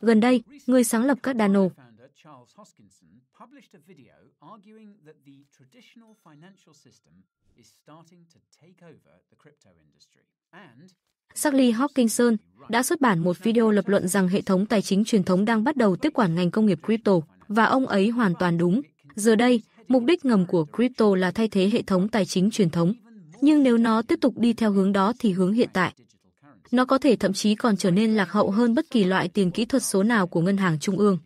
Gần đây, người sáng lập các đà nổ Charlie Hawkinson đã xuất bản một video lập luận rằng hệ thống tài chính truyền thống đang bắt đầu tiếp quản ngành công nghiệp crypto và ông ấy hoàn toàn đúng. Giờ đây, mục đích ngầm của crypto là thay thế hệ thống tài chính truyền thống. Nhưng nếu nó tiếp tục đi theo hướng đó thì hướng hiện tại nó có thể thậm chí còn trở nên lạc hậu hơn bất kỳ loại tiền kỹ thuật số nào của ngân hàng trung ương.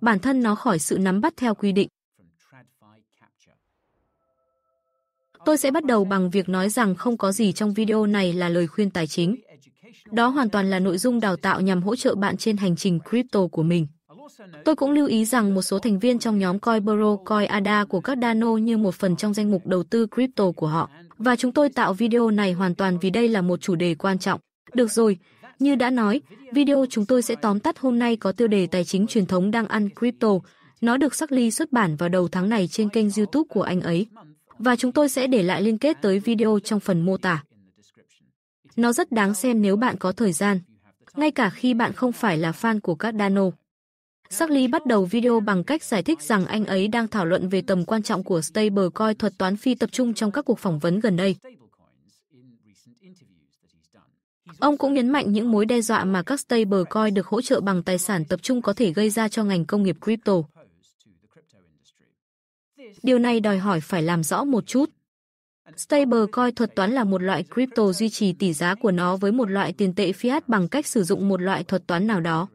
Bản thân nó khỏi sự nắm bắt theo quy định. Tôi sẽ bắt đầu bằng việc nói rằng không có gì trong video này là lời khuyên tài chính. Đó hoàn toàn là nội dung đào tạo nhằm hỗ trợ bạn trên hành trình crypto của mình. Tôi cũng lưu ý rằng một số thành viên trong nhóm CoinBro, Ada của các Dano như một phần trong danh mục đầu tư crypto của họ. Và chúng tôi tạo video này hoàn toàn vì đây là một chủ đề quan trọng. Được rồi, như đã nói, video chúng tôi sẽ tóm tắt hôm nay có tiêu đề Tài chính truyền thống đang ăn crypto. Nó được sắc ly xuất bản vào đầu tháng này trên kênh YouTube của anh ấy. Và chúng tôi sẽ để lại liên kết tới video trong phần mô tả. Nó rất đáng xem nếu bạn có thời gian, ngay cả khi bạn không phải là fan của các Dano. Sarli bắt đầu video bằng cách giải thích rằng anh ấy đang thảo luận về tầm quan trọng của stablecoin thuật toán phi tập trung trong các cuộc phỏng vấn gần đây. Ông cũng nhấn mạnh những mối đe dọa mà các stablecoin được hỗ trợ bằng tài sản tập trung có thể gây ra cho ngành công nghiệp crypto. Điều này đòi hỏi phải làm rõ một chút. Stablecoin thuật toán là một loại crypto duy trì tỷ giá của nó với một loại tiền tệ fiat bằng cách sử dụng một loại thuật toán nào đó.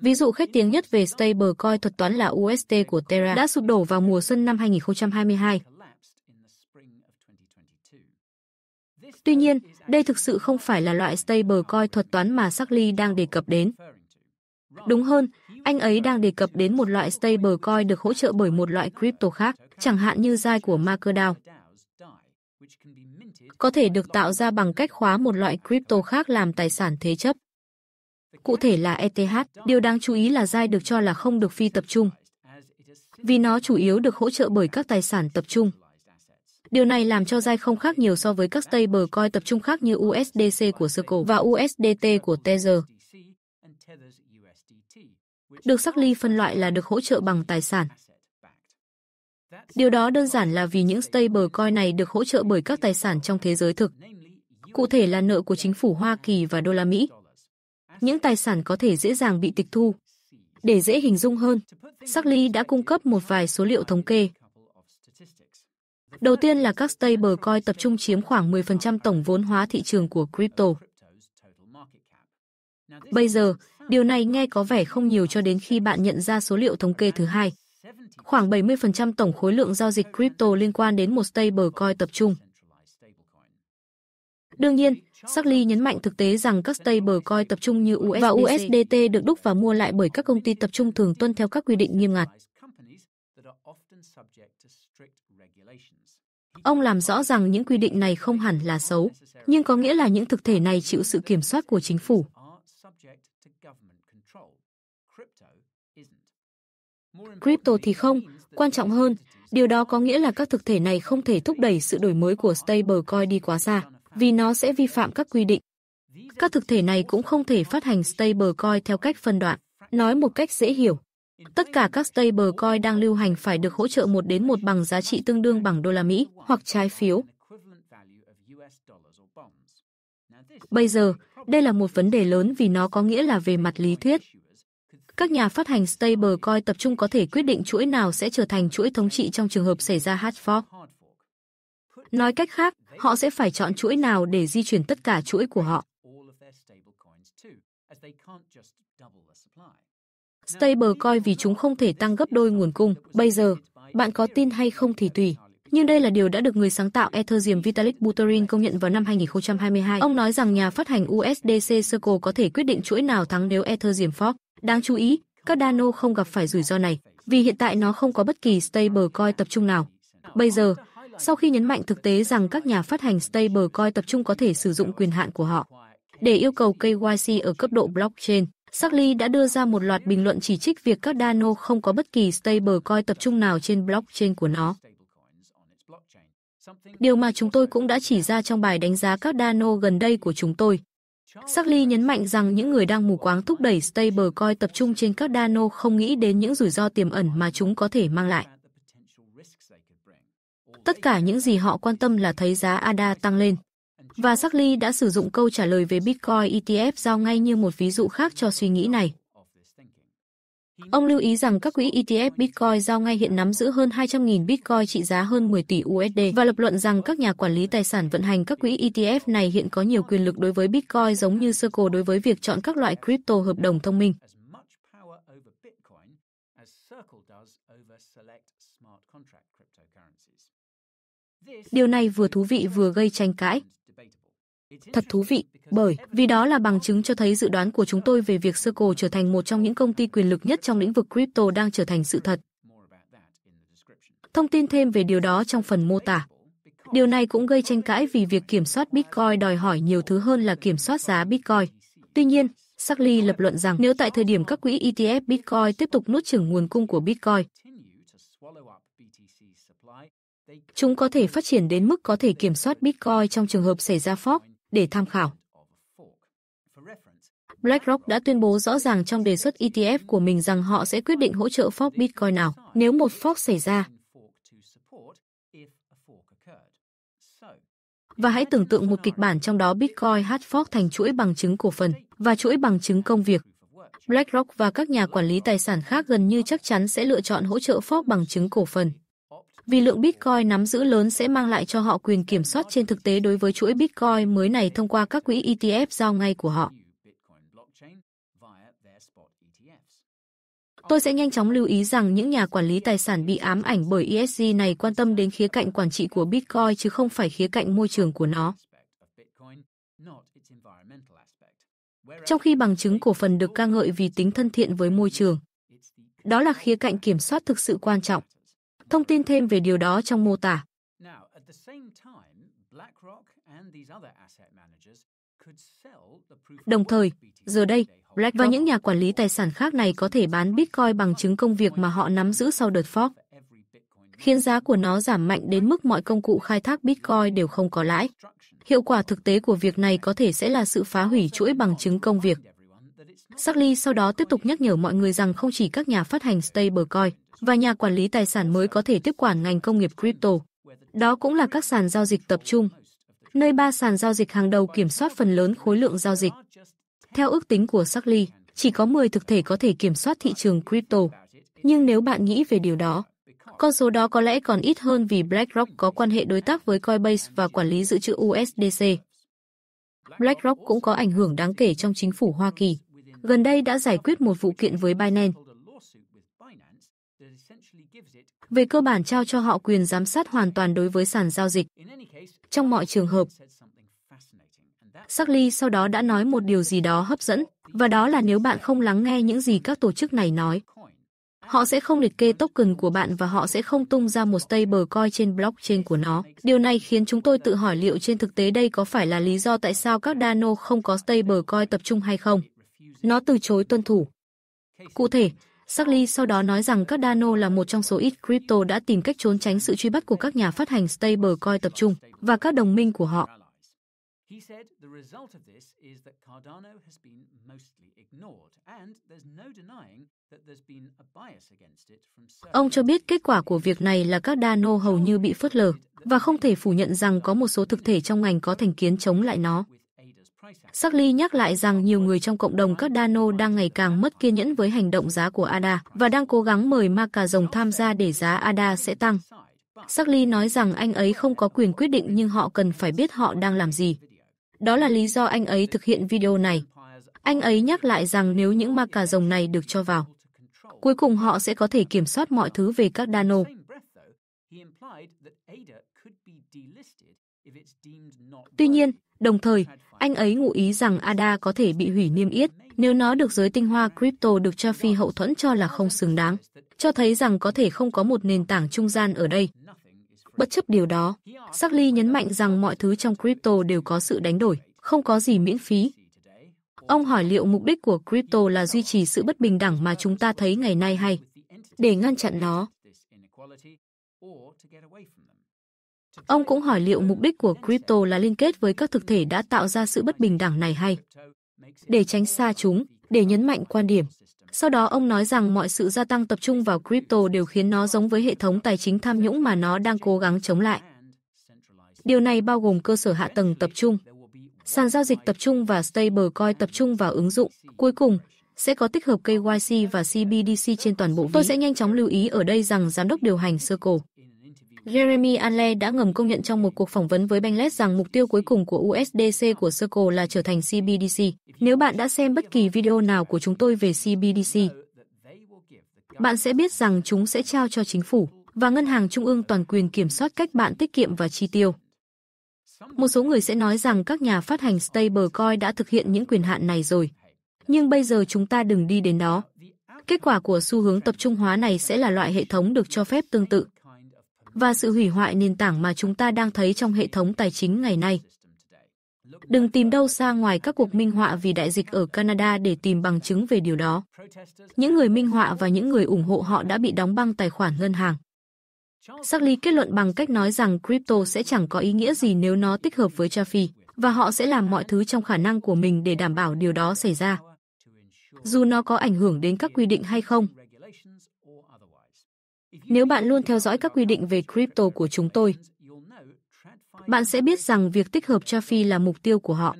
Ví dụ khét tiếng nhất về stablecoin thuật toán là UST của Terra đã sụp đổ vào mùa xuân năm 2022. Tuy nhiên, đây thực sự không phải là loại stablecoin thuật toán mà Sarkley đang đề cập đến. Đúng hơn, anh ấy đang đề cập đến một loại stablecoin được hỗ trợ bởi một loại crypto khác, chẳng hạn như DAI của MakerDAO. Có thể được tạo ra bằng cách khóa một loại crypto khác làm tài sản thế chấp. Cụ thể là ETH, điều đáng chú ý là DAI được cho là không được phi tập trung, vì nó chủ yếu được hỗ trợ bởi các tài sản tập trung. Điều này làm cho DAI không khác nhiều so với các stablecoin tập trung khác như USDC của Circle và USDT của Tether. Được xác ly phân loại là được hỗ trợ bằng tài sản. Điều đó đơn giản là vì những stablecoin này được hỗ trợ bởi các tài sản trong thế giới thực, cụ thể là nợ của chính phủ Hoa Kỳ và đô la Mỹ những tài sản có thể dễ dàng bị tịch thu. Để dễ hình dung hơn, Sackley đã cung cấp một vài số liệu thống kê. Đầu tiên là các stablecoin tập trung chiếm khoảng 10% tổng vốn hóa thị trường của crypto. Bây giờ, điều này nghe có vẻ không nhiều cho đến khi bạn nhận ra số liệu thống kê thứ hai. Khoảng 70% tổng khối lượng giao dịch crypto liên quan đến một stablecoin tập trung. Đương nhiên, Sarli nhấn mạnh thực tế rằng các stablecoin tập trung như USDC và USDT được đúc và mua lại bởi các công ty tập trung thường tuân theo các quy định nghiêm ngặt. Ông làm rõ rằng những quy định này không hẳn là xấu, nhưng có nghĩa là những thực thể này chịu sự kiểm soát của chính phủ. Crypto thì không, quan trọng hơn, điều đó có nghĩa là các thực thể này không thể thúc đẩy sự đổi mới của stablecoin đi quá xa vì nó sẽ vi phạm các quy định. Các thực thể này cũng không thể phát hành stablecoin theo cách phân đoạn. Nói một cách dễ hiểu, tất cả các stablecoin đang lưu hành phải được hỗ trợ một đến một bằng giá trị tương đương bằng đô la Mỹ hoặc trái phiếu. Bây giờ, đây là một vấn đề lớn vì nó có nghĩa là về mặt lý thuyết. Các nhà phát hành stablecoin tập trung có thể quyết định chuỗi nào sẽ trở thành chuỗi thống trị trong trường hợp xảy ra hard fork. Nói cách khác, họ sẽ phải chọn chuỗi nào để di chuyển tất cả chuỗi của họ. Stablecoin vì chúng không thể tăng gấp đôi nguồn cung. Bây giờ, bạn có tin hay không thì tùy. Nhưng đây là điều đã được người sáng tạo Ethereum Vitalik Buterin công nhận vào năm 2022. Ông nói rằng nhà phát hành USDC Circle có thể quyết định chuỗi nào thắng nếu Ethereum fork. Đáng chú ý, các Cardano không gặp phải rủi ro này, vì hiện tại nó không có bất kỳ stablecoin tập trung nào. Bây giờ, sau khi nhấn mạnh thực tế rằng các nhà phát hành stablecoin tập trung có thể sử dụng quyền hạn của họ. Để yêu cầu KYC ở cấp độ blockchain, Sarli đã đưa ra một loạt bình luận chỉ trích việc các Dano không có bất kỳ stablecoin tập trung nào trên blockchain của nó. Điều mà chúng tôi cũng đã chỉ ra trong bài đánh giá các Dano gần đây của chúng tôi. Sarli nhấn mạnh rằng những người đang mù quáng thúc đẩy stablecoin tập trung trên các Dano không nghĩ đến những rủi ro tiềm ẩn mà chúng có thể mang lại. Tất cả những gì họ quan tâm là thấy giá ADA tăng lên. Và Sarkley đã sử dụng câu trả lời về Bitcoin ETF giao ngay như một ví dụ khác cho suy nghĩ này. Ông lưu ý rằng các quỹ ETF Bitcoin giao ngay hiện nắm giữ hơn 200.000 Bitcoin trị giá hơn 10 tỷ USD và lập luận rằng các nhà quản lý tài sản vận hành các quỹ ETF này hiện có nhiều quyền lực đối với Bitcoin giống như Circle đối với việc chọn các loại crypto hợp đồng thông minh. Circle does over select smart contracts. Điều này vừa thú vị vừa gây tranh cãi. Thật thú vị, bởi vì đó là bằng chứng cho thấy dự đoán của chúng tôi về việc Circle trở thành một trong những công ty quyền lực nhất trong lĩnh vực crypto đang trở thành sự thật. Thông tin thêm về điều đó trong phần mô tả. Điều này cũng gây tranh cãi vì việc kiểm soát Bitcoin đòi hỏi nhiều thứ hơn là kiểm soát giá Bitcoin. Tuy nhiên, Sackley lập luận rằng nếu tại thời điểm các quỹ ETF Bitcoin tiếp tục nuốt chửng nguồn cung của Bitcoin, Chúng có thể phát triển đến mức có thể kiểm soát Bitcoin trong trường hợp xảy ra fork để tham khảo. BlackRock đã tuyên bố rõ ràng trong đề xuất ETF của mình rằng họ sẽ quyết định hỗ trợ fork Bitcoin nào nếu một fork xảy ra. Và hãy tưởng tượng một kịch bản trong đó Bitcoin hát fork thành chuỗi bằng chứng cổ phần và chuỗi bằng chứng công việc. BlackRock và các nhà quản lý tài sản khác gần như chắc chắn sẽ lựa chọn hỗ trợ fork bằng chứng cổ phần vì lượng Bitcoin nắm giữ lớn sẽ mang lại cho họ quyền kiểm soát trên thực tế đối với chuỗi Bitcoin mới này thông qua các quỹ ETF giao ngay của họ. Tôi sẽ nhanh chóng lưu ý rằng những nhà quản lý tài sản bị ám ảnh bởi ESG này quan tâm đến khía cạnh quản trị của Bitcoin chứ không phải khía cạnh môi trường của nó. Trong khi bằng chứng cổ phần được ca ngợi vì tính thân thiện với môi trường, đó là khía cạnh kiểm soát thực sự quan trọng. Thông tin thêm về điều đó trong mô tả. Đồng thời, giờ đây, Black và những nhà quản lý tài sản khác này có thể bán Bitcoin bằng chứng công việc mà họ nắm giữ sau đợt fork, khiến giá của nó giảm mạnh đến mức mọi công cụ khai thác Bitcoin đều không có lãi. Hiệu quả thực tế của việc này có thể sẽ là sự phá hủy chuỗi bằng chứng công việc. Sarli sau đó tiếp tục nhắc nhở mọi người rằng không chỉ các nhà phát hành stablecoin và nhà quản lý tài sản mới có thể tiếp quản ngành công nghiệp crypto. Đó cũng là các sàn giao dịch tập trung, nơi ba sàn giao dịch hàng đầu kiểm soát phần lớn khối lượng giao dịch. Theo ước tính của Sarli, chỉ có 10 thực thể có thể kiểm soát thị trường crypto. Nhưng nếu bạn nghĩ về điều đó, con số đó có lẽ còn ít hơn vì BlackRock có quan hệ đối tác với Coinbase và quản lý dự trữ USDC. BlackRock cũng có ảnh hưởng đáng kể trong chính phủ Hoa Kỳ gần đây đã giải quyết một vụ kiện với Binance. Về cơ bản trao cho họ quyền giám sát hoàn toàn đối với sàn giao dịch. Trong mọi trường hợp, Sackley sau đó đã nói một điều gì đó hấp dẫn, và đó là nếu bạn không lắng nghe những gì các tổ chức này nói, họ sẽ không liệt kê token của bạn và họ sẽ không tung ra một stablecoin trên blockchain của nó. Điều này khiến chúng tôi tự hỏi liệu trên thực tế đây có phải là lý do tại sao các Dano không có stablecoin tập trung hay không? nó từ chối tuân thủ. Cụ thể, Sackley sau đó nói rằng Cardano là một trong số ít crypto đã tìm cách trốn tránh sự truy bắt của các nhà phát hành stablecoin tập trung và các đồng minh của họ. Ông cho biết kết quả của việc này là các Dano hầu như bị phớt lờ và không thể phủ nhận rằng có một số thực thể trong ngành có thành kiến chống lại nó. Sắc Sarkly nhắc lại rằng nhiều người trong cộng đồng các Dano đang ngày càng mất kiên nhẫn với hành động giá của ADA và đang cố gắng mời ma cà rồng tham gia để giá ADA sẽ tăng. Sắc Sarkly nói rằng anh ấy không có quyền quyết định nhưng họ cần phải biết họ đang làm gì. Đó là lý do anh ấy thực hiện video này. Anh ấy nhắc lại rằng nếu những ma cà rồng này được cho vào, cuối cùng họ sẽ có thể kiểm soát mọi thứ về các Dano. Tuy nhiên, đồng thời, anh ấy ngụ ý rằng ADA có thể bị hủy niêm yết nếu nó được giới tinh hoa crypto được cho phi hậu thuẫn cho là không xứng đáng, cho thấy rằng có thể không có một nền tảng trung gian ở đây. Bất chấp điều đó, Sarli nhấn mạnh rằng mọi thứ trong crypto đều có sự đánh đổi, không có gì miễn phí. Ông hỏi liệu mục đích của crypto là duy trì sự bất bình đẳng mà chúng ta thấy ngày nay hay để ngăn chặn nó. Ông cũng hỏi liệu mục đích của crypto là liên kết với các thực thể đã tạo ra sự bất bình đẳng này hay để tránh xa chúng, để nhấn mạnh quan điểm. Sau đó ông nói rằng mọi sự gia tăng tập trung vào crypto đều khiến nó giống với hệ thống tài chính tham nhũng mà nó đang cố gắng chống lại. Điều này bao gồm cơ sở hạ tầng tập trung, sàn giao dịch tập trung và stablecoin tập trung vào ứng dụng. Cuối cùng, sẽ có tích hợp KYC và CBDC trên toàn bộ Tôi sẽ nhanh chóng lưu ý ở đây rằng giám đốc điều hành Circle Jeremy Allen đã ngầm công nhận trong một cuộc phỏng vấn với Benlet rằng mục tiêu cuối cùng của USDC của Circle là trở thành CBDC. Nếu bạn đã xem bất kỳ video nào của chúng tôi về CBDC, bạn sẽ biết rằng chúng sẽ trao cho chính phủ và ngân hàng trung ương toàn quyền kiểm soát cách bạn tiết kiệm và chi tiêu. Một số người sẽ nói rằng các nhà phát hành stablecoin đã thực hiện những quyền hạn này rồi. Nhưng bây giờ chúng ta đừng đi đến đó. Kết quả của xu hướng tập trung hóa này sẽ là loại hệ thống được cho phép tương tự, và sự hủy hoại nền tảng mà chúng ta đang thấy trong hệ thống tài chính ngày nay. Đừng tìm đâu xa ngoài các cuộc minh họa vì đại dịch ở Canada để tìm bằng chứng về điều đó. Những người minh họa và những người ủng hộ họ đã bị đóng băng tài khoản ngân hàng. Sarkley kết luận bằng cách nói rằng crypto sẽ chẳng có ý nghĩa gì nếu nó tích hợp với Tra Phi, và họ sẽ làm mọi thứ trong khả năng của mình để đảm bảo điều đó xảy ra. Dù nó có ảnh hưởng đến các quy định hay không, nếu bạn luôn theo dõi các quy định về crypto của chúng tôi, bạn sẽ biết rằng việc tích hợp Chafi là mục tiêu của họ.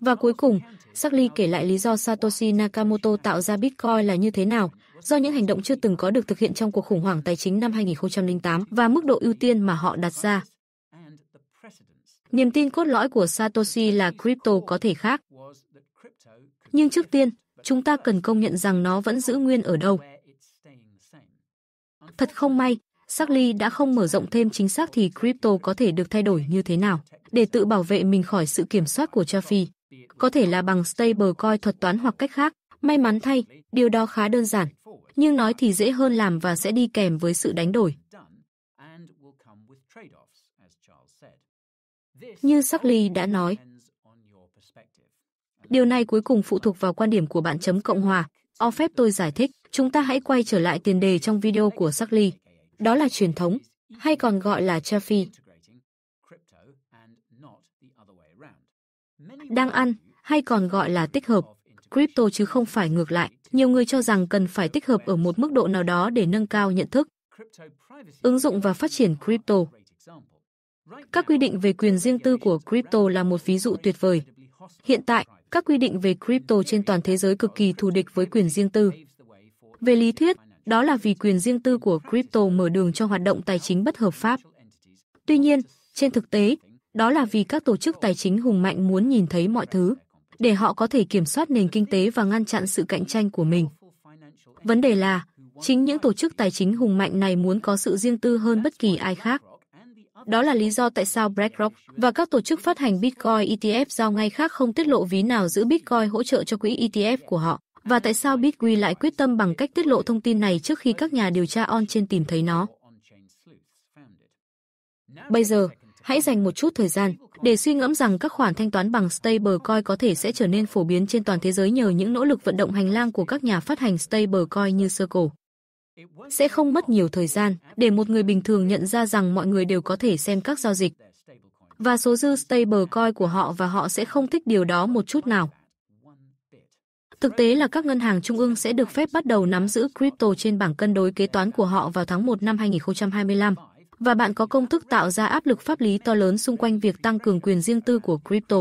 Và cuối cùng, Sarli kể lại lý do Satoshi Nakamoto tạo ra Bitcoin là như thế nào, do những hành động chưa từng có được thực hiện trong cuộc khủng hoảng tài chính năm 2008 và mức độ ưu tiên mà họ đặt ra. Niềm tin cốt lõi của Satoshi là crypto có thể khác. Nhưng trước tiên, chúng ta cần công nhận rằng nó vẫn giữ nguyên ở đâu. Thật không may, Sarkly đã không mở rộng thêm chính xác thì crypto có thể được thay đổi như thế nào để tự bảo vệ mình khỏi sự kiểm soát của Cha Phi. Có thể là bằng stablecoin thuật toán hoặc cách khác. May mắn thay, điều đó khá đơn giản. Nhưng nói thì dễ hơn làm và sẽ đi kèm với sự đánh đổi. Như Sarkly đã nói, điều này cuối cùng phụ thuộc vào quan điểm của bạn chấm Cộng Hòa, O phép tôi giải thích, chúng ta hãy quay trở lại tiền đề trong video của Sarkly. Đó là truyền thống, hay còn gọi là Chaffee. Đang ăn, hay còn gọi là tích hợp, crypto chứ không phải ngược lại. Nhiều người cho rằng cần phải tích hợp ở một mức độ nào đó để nâng cao nhận thức. Ứng dụng và phát triển crypto Các quy định về quyền riêng tư của crypto là một ví dụ tuyệt vời. Hiện tại, các quy định về crypto trên toàn thế giới cực kỳ thù địch với quyền riêng tư. Về lý thuyết, đó là vì quyền riêng tư của crypto mở đường cho hoạt động tài chính bất hợp pháp. Tuy nhiên, trên thực tế, đó là vì các tổ chức tài chính hùng mạnh muốn nhìn thấy mọi thứ để họ có thể kiểm soát nền kinh tế và ngăn chặn sự cạnh tranh của mình. Vấn đề là, chính những tổ chức tài chính hùng mạnh này muốn có sự riêng tư hơn bất kỳ ai khác. Đó là lý do tại sao BlackRock và các tổ chức phát hành Bitcoin ETF giao ngay khác không tiết lộ ví nào giữ Bitcoin hỗ trợ cho quỹ ETF của họ và tại sao Bitquy lại quyết tâm bằng cách tiết lộ thông tin này trước khi các nhà điều tra on-chain tìm thấy nó. Bây giờ, hãy dành một chút thời gian để suy ngẫm rằng các khoản thanh toán bằng stablecoin có thể sẽ trở nên phổ biến trên toàn thế giới nhờ những nỗ lực vận động hành lang của các nhà phát hành stablecoin như Circle. Sẽ không mất nhiều thời gian để một người bình thường nhận ra rằng mọi người đều có thể xem các giao dịch và số dư stablecoin của họ và họ sẽ không thích điều đó một chút nào. Thực tế là các ngân hàng trung ương sẽ được phép bắt đầu nắm giữ crypto trên bảng cân đối kế toán của họ vào tháng 1 năm 2025 và bạn có công thức tạo ra áp lực pháp lý to lớn xung quanh việc tăng cường quyền riêng tư của crypto.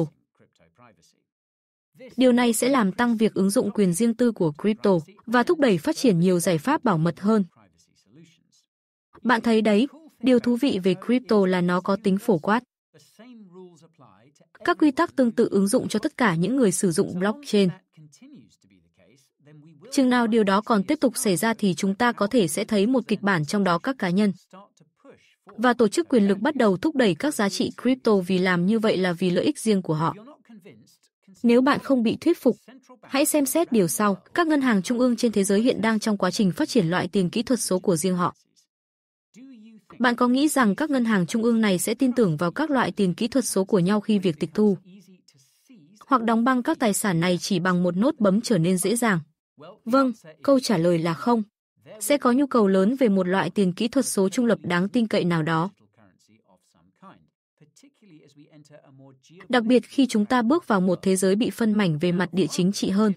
Điều này sẽ làm tăng việc ứng dụng quyền riêng tư của crypto và thúc đẩy phát triển nhiều giải pháp bảo mật hơn. Bạn thấy đấy, điều thú vị về crypto là nó có tính phổ quát. Các quy tắc tương tự ứng dụng cho tất cả những người sử dụng blockchain. Chừng nào điều đó còn tiếp tục xảy ra thì chúng ta có thể sẽ thấy một kịch bản trong đó các cá nhân và tổ chức quyền lực bắt đầu thúc đẩy các giá trị crypto vì làm như vậy là vì lợi ích riêng của họ. Nếu bạn không bị thuyết phục, hãy xem xét điều sau. Các ngân hàng trung ương trên thế giới hiện đang trong quá trình phát triển loại tiền kỹ thuật số của riêng họ. Bạn có nghĩ rằng các ngân hàng trung ương này sẽ tin tưởng vào các loại tiền kỹ thuật số của nhau khi việc tịch thu hoặc đóng băng các tài sản này chỉ bằng một nốt bấm trở nên dễ dàng? Vâng, câu trả lời là không. Sẽ có nhu cầu lớn về một loại tiền kỹ thuật số trung lập đáng tin cậy nào đó. Đặc biệt khi chúng ta bước vào một thế giới bị phân mảnh về mặt địa chính trị hơn.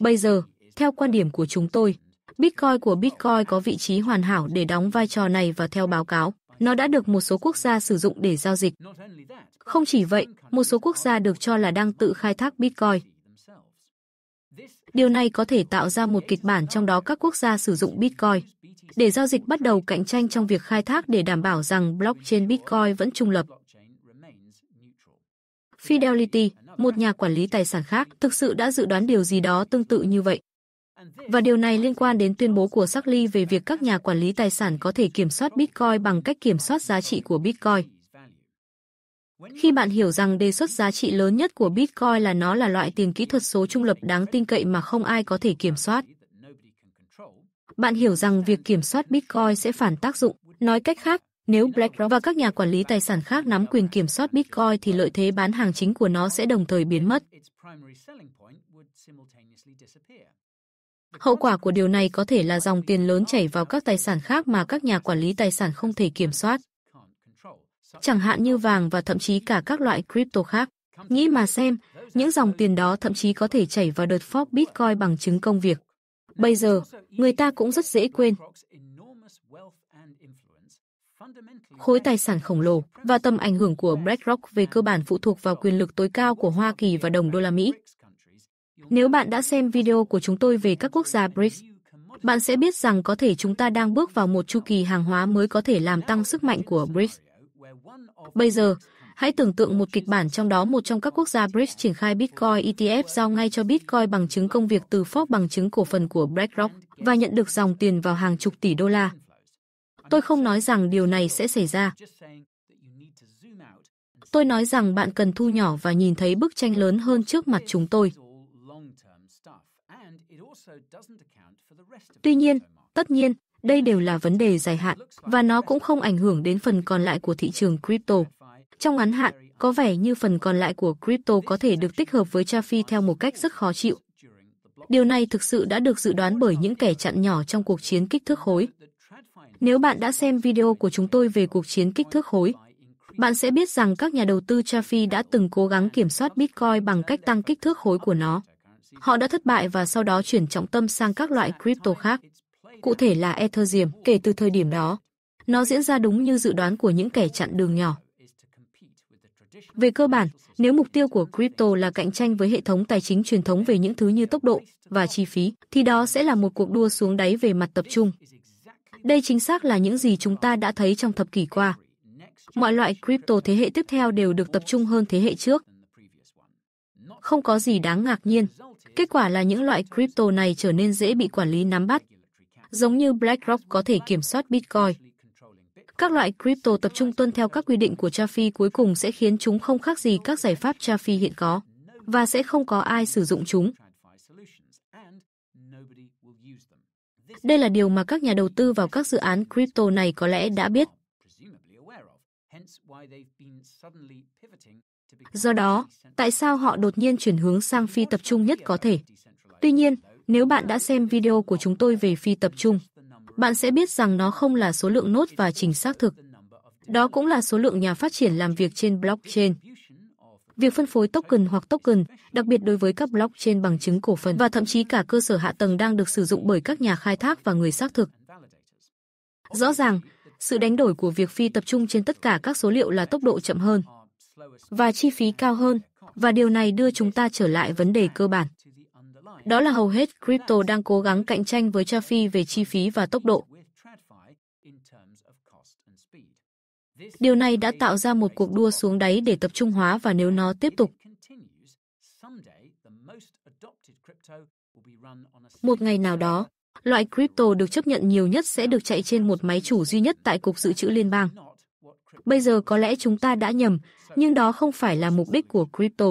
Bây giờ, theo quan điểm của chúng tôi, Bitcoin của Bitcoin có vị trí hoàn hảo để đóng vai trò này và theo báo cáo, nó đã được một số quốc gia sử dụng để giao dịch. Không chỉ vậy, một số quốc gia được cho là đang tự khai thác Bitcoin. Điều này có thể tạo ra một kịch bản trong đó các quốc gia sử dụng Bitcoin để giao dịch bắt đầu cạnh tranh trong việc khai thác để đảm bảo rằng blockchain Bitcoin vẫn trung lập. Fidelity, một nhà quản lý tài sản khác, thực sự đã dự đoán điều gì đó tương tự như vậy. Và điều này liên quan đến tuyên bố của Sarkley về việc các nhà quản lý tài sản có thể kiểm soát Bitcoin bằng cách kiểm soát giá trị của Bitcoin. Khi bạn hiểu rằng đề xuất giá trị lớn nhất của Bitcoin là nó là loại tiền kỹ thuật số trung lập đáng tin cậy mà không ai có thể kiểm soát, bạn hiểu rằng việc kiểm soát Bitcoin sẽ phản tác dụng. Nói cách khác, nếu BlackRock và các nhà quản lý tài sản khác nắm quyền kiểm soát Bitcoin thì lợi thế bán hàng chính của nó sẽ đồng thời biến mất. Hậu quả của điều này có thể là dòng tiền lớn chảy vào các tài sản khác mà các nhà quản lý tài sản không thể kiểm soát. Chẳng hạn như vàng và thậm chí cả các loại crypto khác. Nghĩ mà xem, những dòng tiền đó thậm chí có thể chảy vào đợt fork Bitcoin bằng chứng công việc. Bây giờ, người ta cũng rất dễ quên. Khối tài sản khổng lồ và tầm ảnh hưởng của BlackRock về cơ bản phụ thuộc vào quyền lực tối cao của Hoa Kỳ và đồng đô la Mỹ. Nếu bạn đã xem video của chúng tôi về các quốc gia BRICS, bạn sẽ biết rằng có thể chúng ta đang bước vào một chu kỳ hàng hóa mới có thể làm tăng sức mạnh của BRICS. Bây giờ, hãy tưởng tượng một kịch bản trong đó một trong các quốc gia BRICS triển khai Bitcoin ETF giao ngay cho Bitcoin bằng chứng công việc từ Forbes bằng chứng cổ phần của BlackRock và nhận được dòng tiền vào hàng chục tỷ đô la. Tôi không nói rằng điều này sẽ xảy ra. Tôi nói rằng bạn cần thu nhỏ và nhìn thấy bức tranh lớn hơn trước mặt chúng tôi. Tuy nhiên, tất nhiên, đây đều là vấn đề dài hạn và nó cũng không ảnh hưởng đến phần còn lại của thị trường crypto. Trong ngắn hạn, có vẻ như phần còn lại của crypto có thể được tích hợp với Chafi theo một cách rất khó chịu. Điều này thực sự đã được dự đoán bởi những kẻ chặn nhỏ trong cuộc chiến kích thước khối. Nếu bạn đã xem video của chúng tôi về cuộc chiến kích thước khối, bạn sẽ biết rằng các nhà đầu tư Cha Phi đã từng cố gắng kiểm soát Bitcoin bằng cách tăng kích thước khối của nó. Họ đã thất bại và sau đó chuyển trọng tâm sang các loại crypto khác, cụ thể là Ethereum kể từ thời điểm đó. Nó diễn ra đúng như dự đoán của những kẻ chặn đường nhỏ. Về cơ bản, nếu mục tiêu của crypto là cạnh tranh với hệ thống tài chính truyền thống về những thứ như tốc độ và chi phí, thì đó sẽ là một cuộc đua xuống đáy về mặt tập trung. Đây chính xác là những gì chúng ta đã thấy trong thập kỷ qua. Mọi loại crypto thế hệ tiếp theo đều được tập trung hơn thế hệ trước. Không có gì đáng ngạc nhiên. Kết quả là những loại crypto này trở nên dễ bị quản lý nắm bắt. Giống như BlackRock có thể kiểm soát Bitcoin. Các loại crypto tập trung tuân theo các quy định của Chafi cuối cùng sẽ khiến chúng không khác gì các giải pháp Chafi hiện có và sẽ không có ai sử dụng chúng. Đây là điều mà các nhà đầu tư vào các dự án crypto này có lẽ đã biết. Do đó, tại sao họ đột nhiên chuyển hướng sang phi tập trung nhất có thể? Tuy nhiên, nếu bạn đã xem video của chúng tôi về phi tập trung, bạn sẽ biết rằng nó không là số lượng nốt và trình xác thực. Đó cũng là số lượng nhà phát triển làm việc trên blockchain. Việc phân phối token hoặc token, đặc biệt đối với các blockchain bằng chứng cổ phần và thậm chí cả cơ sở hạ tầng đang được sử dụng bởi các nhà khai thác và người xác thực. Rõ ràng, sự đánh đổi của việc phi tập trung trên tất cả các số liệu là tốc độ chậm hơn và chi phí cao hơn, và điều này đưa chúng ta trở lại vấn đề cơ bản. Đó là hầu hết crypto đang cố gắng cạnh tranh với cha phi về chi phí và tốc độ. Điều này đã tạo ra một cuộc đua xuống đáy để tập trung hóa và nếu nó tiếp tục. Một ngày nào đó, loại crypto được chấp nhận nhiều nhất sẽ được chạy trên một máy chủ duy nhất tại Cục Dự trữ Liên bang. Bây giờ có lẽ chúng ta đã nhầm, nhưng đó không phải là mục đích của crypto.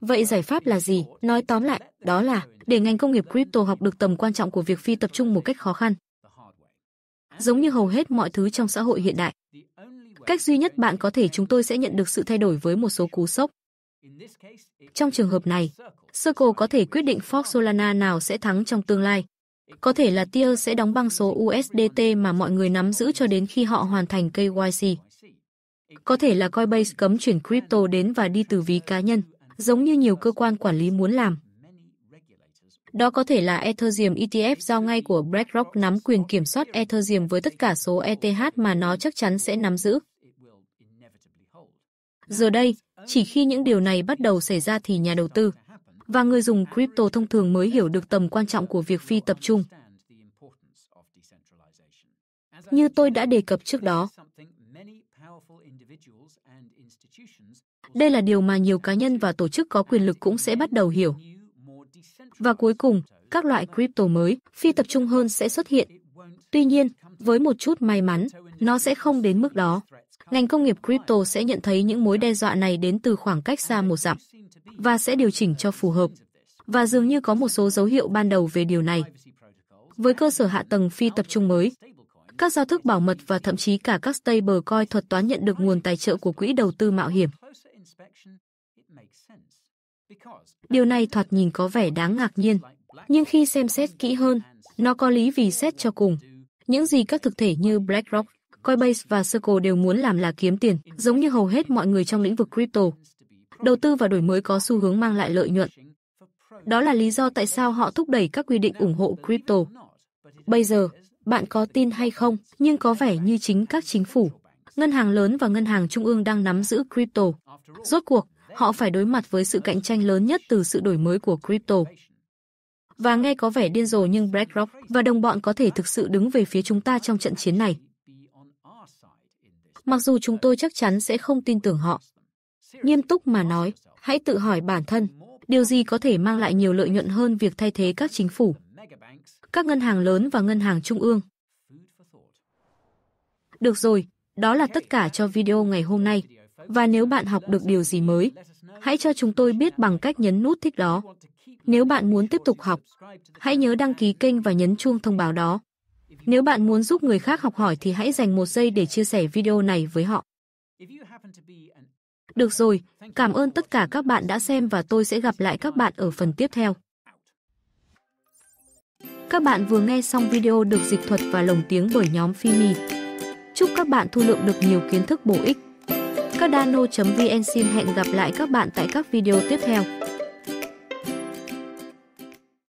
Vậy giải pháp là gì? Nói tóm lại, đó là để ngành công nghiệp crypto học được tầm quan trọng của việc phi tập trung một cách khó khăn. Giống như hầu hết mọi thứ trong xã hội hiện đại, Cách duy nhất bạn có thể chúng tôi sẽ nhận được sự thay đổi với một số cú sốc. Trong trường hợp này, Circle có thể quyết định Fox Solana nào sẽ thắng trong tương lai. Có thể là Tier sẽ đóng băng số USDT mà mọi người nắm giữ cho đến khi họ hoàn thành KYC. Có thể là Coinbase cấm chuyển crypto đến và đi từ ví cá nhân, giống như nhiều cơ quan quản lý muốn làm. Đó có thể là Ethereum ETF giao ngay của BlackRock nắm quyền kiểm soát Ethereum với tất cả số ETH mà nó chắc chắn sẽ nắm giữ. Giờ đây, chỉ khi những điều này bắt đầu xảy ra thì nhà đầu tư và người dùng crypto thông thường mới hiểu được tầm quan trọng của việc phi tập trung. Như tôi đã đề cập trước đó, đây là điều mà nhiều cá nhân và tổ chức có quyền lực cũng sẽ bắt đầu hiểu. Và cuối cùng, các loại crypto mới, phi tập trung hơn sẽ xuất hiện. Tuy nhiên, với một chút may mắn, nó sẽ không đến mức đó ngành công nghiệp crypto sẽ nhận thấy những mối đe dọa này đến từ khoảng cách xa một dặm và sẽ điều chỉnh cho phù hợp. Và dường như có một số dấu hiệu ban đầu về điều này. Với cơ sở hạ tầng phi tập trung mới, các giao thức bảo mật và thậm chí cả các stablecoin thuật toán nhận được nguồn tài trợ của quỹ đầu tư mạo hiểm. Điều này thoạt nhìn có vẻ đáng ngạc nhiên, nhưng khi xem xét kỹ hơn, nó có lý vì xét cho cùng. Những gì các thực thể như BlackRock, Coinbase và Circle đều muốn làm là kiếm tiền, giống như hầu hết mọi người trong lĩnh vực crypto. Đầu tư và đổi mới có xu hướng mang lại lợi nhuận. Đó là lý do tại sao họ thúc đẩy các quy định ủng hộ crypto. Bây giờ, bạn có tin hay không, nhưng có vẻ như chính các chính phủ, ngân hàng lớn và ngân hàng trung ương đang nắm giữ crypto. Rốt cuộc, họ phải đối mặt với sự cạnh tranh lớn nhất từ sự đổi mới của crypto. Và nghe có vẻ điên rồ nhưng BlackRock và đồng bọn có thể thực sự đứng về phía chúng ta trong trận chiến này mặc dù chúng tôi chắc chắn sẽ không tin tưởng họ. Nghiêm túc mà nói, hãy tự hỏi bản thân, điều gì có thể mang lại nhiều lợi nhuận hơn việc thay thế các chính phủ, các ngân hàng lớn và ngân hàng trung ương. Được rồi, đó là tất cả cho video ngày hôm nay. Và nếu bạn học được điều gì mới, hãy cho chúng tôi biết bằng cách nhấn nút thích đó. Nếu bạn muốn tiếp tục học, hãy nhớ đăng ký kênh và nhấn chuông thông báo đó. Nếu bạn muốn giúp người khác học hỏi thì hãy dành một giây để chia sẻ video này với họ. Được rồi, cảm ơn tất cả các bạn đã xem và tôi sẽ gặp lại các bạn ở phần tiếp theo. Các bạn vừa nghe xong video được dịch thuật và lồng tiếng bởi nhóm Fimi. Chúc các bạn thu lượm được nhiều kiến thức bổ ích. Cardano.vn xin hẹn gặp lại các bạn tại các video tiếp theo.